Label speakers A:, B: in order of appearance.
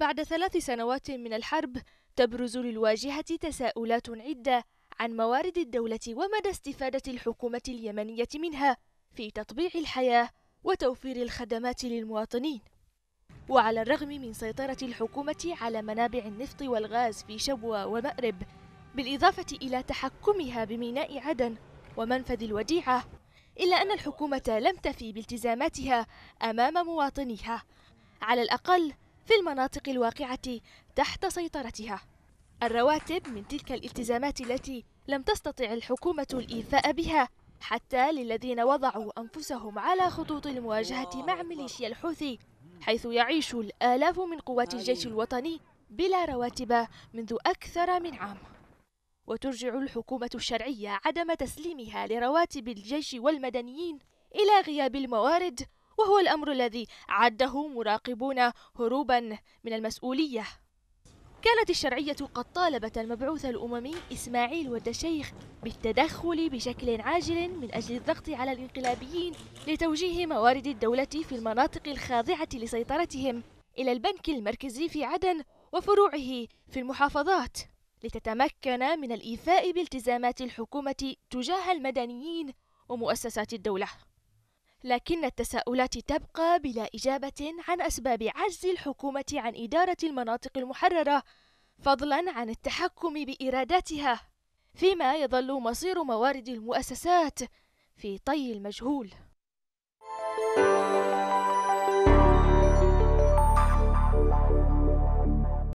A: بعد ثلاث سنوات من الحرب تبرز للواجهة تساؤلات عدة عن موارد الدولة ومدى استفادة الحكومة اليمنية منها في تطبيع الحياة وتوفير الخدمات للمواطنين. وعلى الرغم من سيطرة الحكومة على منابع النفط والغاز في شبوة ومأرب، بالإضافة إلى تحكمها بميناء عدن ومنفذ الوديعة، إلا أن الحكومة لم تفي بالتزاماتها أمام مواطنيها، على الأقل في المناطق الواقعة تحت سيطرتها الرواتب من تلك الالتزامات التي لم تستطع الحكومة الإيفاء بها حتى للذين وضعوا أنفسهم على خطوط المواجهة مع ميليشيا الحوثي حيث يعيش الآلاف من قوات الجيش الوطني بلا رواتب منذ أكثر من عام وترجع الحكومة الشرعية عدم تسليمها لرواتب الجيش والمدنيين إلى غياب الموارد وهو الأمر الذي عده مراقبون هروبا من المسؤولية كانت الشرعية قد طالبت المبعوث الأممي إسماعيل والدشيخ بالتدخل بشكل عاجل من أجل الضغط على الانقلابيين لتوجيه موارد الدولة في المناطق الخاضعة لسيطرتهم إلى البنك المركزي في عدن وفروعه في المحافظات لتتمكن من الإيفاء بالتزامات الحكومة تجاه المدنيين ومؤسسات الدولة لكن التساؤلات تبقى بلا إجابة عن أسباب عجز الحكومة عن إدارة المناطق المحررة فضلا عن التحكم بإراداتها فيما يظل مصير موارد المؤسسات في طي المجهول